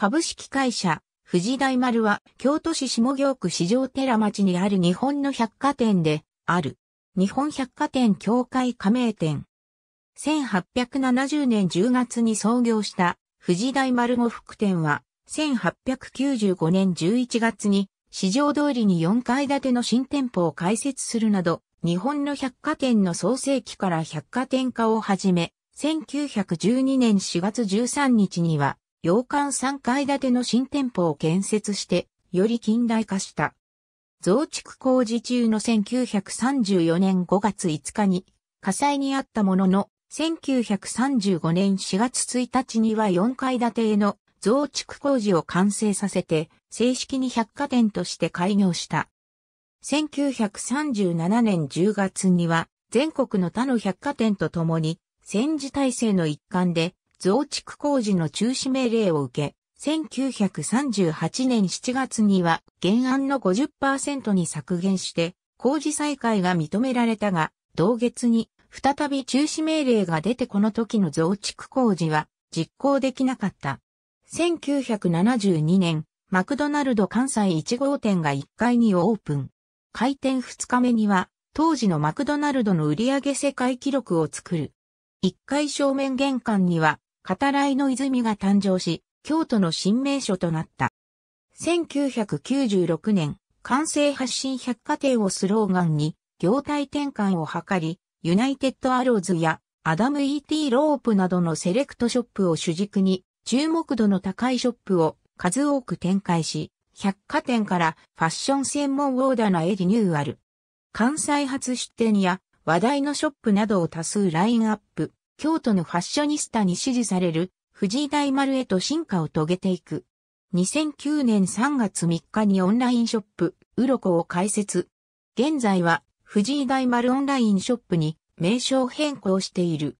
株式会社、富士大丸は、京都市下京区市場寺町にある日本の百貨店で、ある。日本百貨店協会加盟店。1870年10月に創業した、富士大丸呉服店は、1895年11月に、市場通りに4階建ての新店舗を開設するなど、日本の百貨店の創世期から百貨店化をはじめ、1912年4月13日には洋館3階建ての新店舗を建設して、より近代化した。増築工事中の1934年5月5日に火災にあったものの、1935年4月1日には4階建てへの増築工事を完成させて、正式に百貨店として開業した。1937年10月には、全国の他の百貨店とともに、戦時体制の一環で、増築工事の中止命令を受け、1938年7月には原案の50%に削減して工事再開が認められたが、同月に再び中止命令が出てこの時の増築工事は実行できなかった。1972年、マクドナルド関西1号店が1階にオープン。開店2日目には、当時のマクドナルドの売上世界記録を作る。1階正面玄関には、語らいの泉が誕生し、京都の新名所となった。1996年、完成発信百貨店をスローガンに、業態転換を図り、ユナイテッドアローズやアダム ET ロープなどのセレクトショップを主軸に、注目度の高いショップを数多く展開し、百貨店からファッション専門オーダーなエリニューアル。関西発出店や話題のショップなどを多数ラインアップ。京都のファッショニスタに支持される藤井大丸へと進化を遂げていく。2009年3月3日にオンラインショップ、うろこを開設。現在は藤井大丸オンラインショップに名称変更している。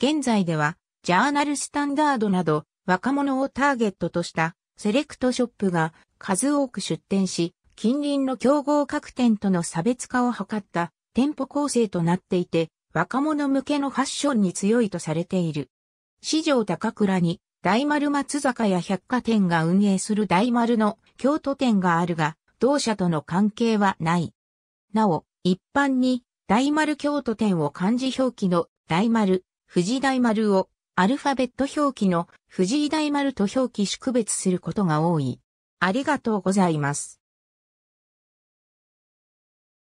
現在では、ジャーナルスタンダードなど若者をターゲットとしたセレクトショップが数多く出店し、近隣の競合各店との差別化を図った店舗構成となっていて、若者向けのファッションに強いとされている。市場高倉に大丸松坂や百貨店が運営する大丸の京都店があるが、同社との関係はない。なお、一般に大丸京都店を漢字表記の大丸、富士大丸をアルファベット表記の藤井大丸と表記識別することが多い。ありがとうございます。